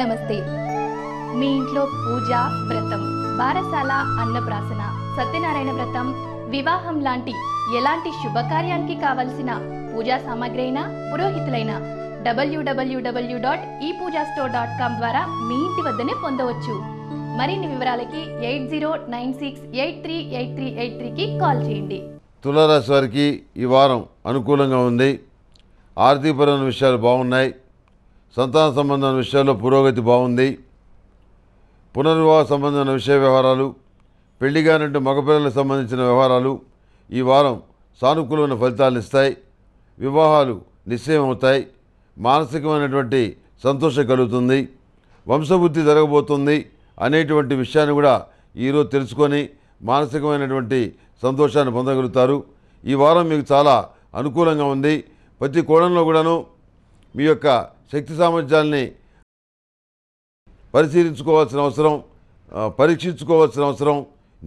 నమస్తే మీ ఇంట్లో పూజ వ్రతం బారసాల అన్నప్రాసన సత్యనారాయణ వ్రతం వివాహం లాంటి ఎలాంటి శుభకార్యానికి కావలసిన పూజా సామాగ్రి అయినా పురోహితులైనా డబ్ల్యూడబ్ల్యూడబ్ల్యూ డాట్ ఈ పూజా స్టోర్ డాట్ కామ్ ద్వారా మీ ఇంటి వద్దనే పొందవచ్చు మరిన్ని వివరాలకి eight zero nine six eight three eight three eight త్రీకి కాల్ చేయండి తులారాశి వారికి ఈ వారం అనుకూలంగా ఉంది ఆర్థికపరమైన విషయాలు బాగున్నాయి సంతాన సంబంధమైన విషయాల్లో పురోగతి బాగుంది పునర్వివాహ సంబంధమైన విషయ వ్యవహారాలు పెళ్లిగానంటే మగపిల్లలకు సంబంధించిన వ్యవహారాలు ఈ వారం సానుకూలమైన ఫలితాలను ఇస్తాయి వివాహాలు నిశ్చయమవుతాయి మానసికమైనటువంటి సంతోషం కలుగుతుంది వంశబుద్ధి జరగబోతుంది అనేటువంటి విషయాన్ని కూడా ఈరోజు తెలుసుకొని మానసికమైనటువంటి సంతోషాన్ని పొందగలుగుతారు ఈ వారం మీకు చాలా అనుకూలంగా ఉంది ప్రతి కోణంలో కూడాను మీ యొక్క శక్తి సామర్థ్యాల్ని పరిశీలించుకోవాల్సిన అవసరం పరీక్షించుకోవాల్సిన అవసరం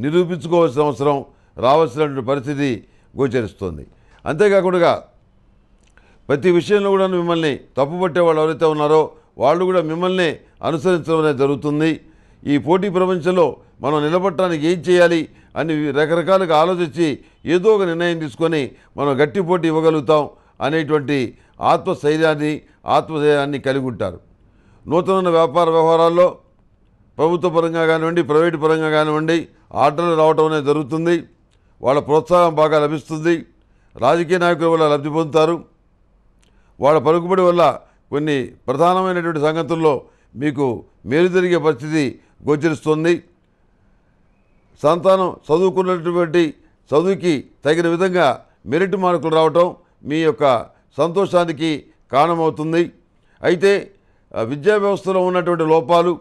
నిరూపించుకోవాల్సిన అవసరం రావాల్సినటువంటి పరిస్థితి గోచరిస్తుంది అంతేకాకుండా ప్రతి విషయంలో కూడా మిమ్మల్ని తప్పుపట్టే వాళ్ళు ఎవరైతే ఉన్నారో వాళ్ళు కూడా మిమ్మల్ని అనుసరించడం అనేది జరుగుతుంది ఈ పోటీ ప్రపంచంలో మనం నిలబడటానికి ఏం చేయాలి అని రకరకాలుగా ఆలోచించి ఏదో ఒక నిర్ణయం తీసుకొని మనం గట్టి పోటీ ఇవ్వగలుగుతాం అనేటువంటి ఆత్మస్థైర్యాన్ని ఆత్మధైర్యాన్ని కలిగి ఉంటారు నూతన వ్యాపార వ్యవహారాల్లో ప్రభుత్వ పరంగా కానివ్వండి ప్రైవేటు పరంగా కానివ్వండి ఆర్డర్లు రావడం అనేది జరుగుతుంది వాళ్ళ ప్రోత్సాహం బాగా లభిస్తుంది రాజకీయ నాయకుల వల్ల లబ్ధి పొందుతారు వాళ్ళ పలుకుబడి వల్ల కొన్ని ప్రధానమైనటువంటి సంగతుల్లో మీకు మేలు జరిగే పరిస్థితి గోచరిస్తుంది సంతానం చదువుకున్నటువంటి చదువుకి తగిన విధంగా మెరిట్ మార్కులు రావటం మీ యొక్క సంతోషానికి కారణమవుతుంది అయితే విద్యా వ్యవస్థలో ఉన్నటువంటి లోపాలు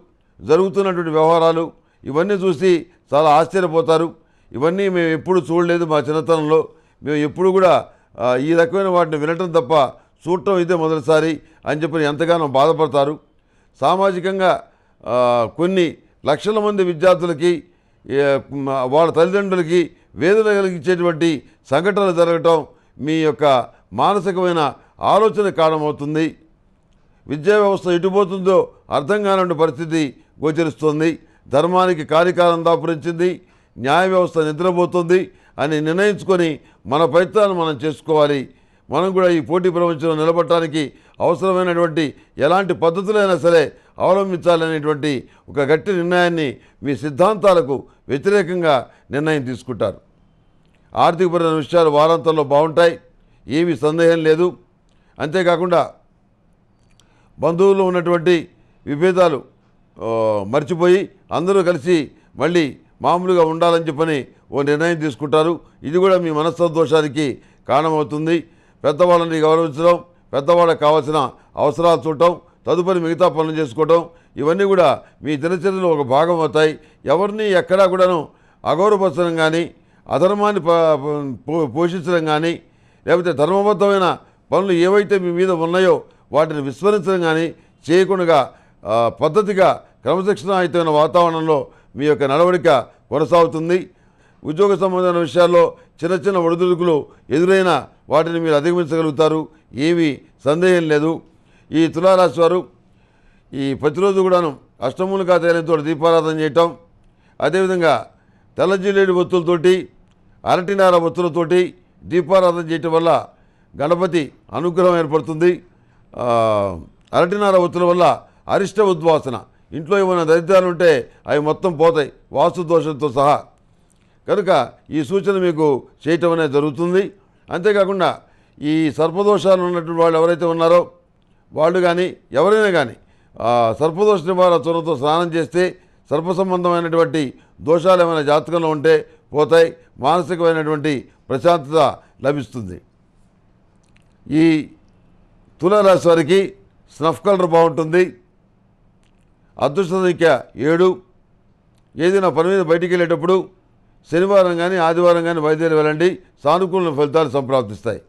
జరుగుతున్నటువంటి వ్యవహారాలు ఇవన్నీ చూసి చాలా ఆశ్చర్యపోతారు ఇవన్నీ మేము ఎప్పుడు చూడలేదు మా చిన్నతనంలో మేము ఎప్పుడు కూడా ఈ రకమైన వాటిని వినటం తప్ప చూడటం ఇదే మొదటిసారి అని చెప్పి ఎంతగానో బాధపడతారు సామాజికంగా కొన్ని లక్షల మంది విద్యార్థులకి వాళ్ళ తల్లిదండ్రులకి వేదన కలిగించేటువంటి సంఘటనలు జరగటం మీ యొక్క మానసికమైన ఆలోచన కారణమవుతుంది విద్యా వ్యవస్థ ఎటుపోతుందో అర్థం కాని పరిస్థితి గోచరిస్తుంది ధర్మానికి కార్యకాలం దాపురించింది న్యాయ వ్యవస్థ నిద్రపోతుంది అని నిర్ణయించుకొని మన ప్రయత్నాలు మనం చేసుకోవాలి మనం కూడా ఈ పోటీ ప్రపంచంలో నిలబడటానికి అవసరమైనటువంటి ఎలాంటి పద్ధతులైనా సరే అవలంబించాలనేటువంటి ఒక గట్టి నిర్ణయాన్ని మీ సిద్ధాంతాలకు వ్యతిరేకంగా నిర్ణయం తీసుకుంటారు ఆర్థికపరమైన విషయాలు వారాంతంలో బాగుంటాయి ఏమీ సందేహం లేదు అంతేకాకుండా బంధువులు ఉన్నటువంటి విభేదాలు మర్చిపోయి అందరూ కలిసి మళ్ళీ మామూలుగా ఉండాలని చెప్పని ఓ నిర్ణయం తీసుకుంటారు ఇది కూడా మీ మనస్సంతోషానికి కారణమవుతుంది పెద్దవాళ్ళని గౌరవించడం పెద్దవాళ్ళకి కావాల్సిన అవసరాలు చూడటం తదుపరి మిగతా పనులు చేసుకోవటం ఇవన్నీ కూడా మీ దినచర్యలో ఒక భాగం అవుతాయి ఎవరిని ఎక్కడా కూడాను అగౌరవపరచడం కానీ అధర్మాన్ని పోషించడం కానీ లేకపోతే ధర్మబద్ధమైన పనులు ఏవైతే మీ మీద ఉన్నాయో వాటిని విస్మరించడం కానీ చేయకుండా పద్ధతిగా క్రమశిక్షణాయుతమైన వాతావరణంలో మీ యొక్క నడవడిక కొనసాగుతుంది ఉద్యోగ సంబంధమైన విషయాల్లో చిన్న చిన్న ఒడిదుడుకులు ఎదురైన వాటిని మీరు అధిగమించగలుగుతారు ఏమీ సందేహం లేదు ఈ తులారాశి వారు ఈ ప్రతిరోజు కూడాను అష్టమూలికా తైలంతో దీపారాధన చేయటం అదేవిధంగా తెల్లజిల్లేడు ఒత్తులతోటి అరటినార వత్తులతోటి దీపారాధన చేయటం వల్ల గణపతి అనుగ్రహం ఏర్పడుతుంది అరటినార వత్తుల వల్ల అరిష్ట ఉద్వాసన ఇంట్లో ఏమైనా దరిద్రాలు ఉంటే అవి మొత్తం పోతాయి వాస్తు దోషంతో సహా కనుక ఈ సూచన మీకు చేయటం అనేది జరుగుతుంది అంతేకాకుండా ఈ సర్పదోషాలు ఉన్నటువంటి వాళ్ళు ఎవరైతే ఉన్నారో వాళ్ళు కానీ ఎవరైనా కానీ సర్పదోష నివారణ చూడంతో స్నానం చేస్తే సర్ప సంబంధమైనటువంటి దోషాలు ఏమైనా జాతకంలో ఉంటే పోతాయి మానసికమైనటువంటి ప్రశాంతత లభిస్తుంది ఈ తులారాశి వారికి స్నఫ్ కలర్ బాగుంటుంది అదృష్ట సంఖ్య ఏడు ఏదైనా పని మీద బయటికి వెళ్ళేటప్పుడు శనివారం కానీ ఆదివారం కానీ బయలుదేరి వెళ్ళండి సానుకూల ఫలితాలు సంప్రాప్తిస్తాయి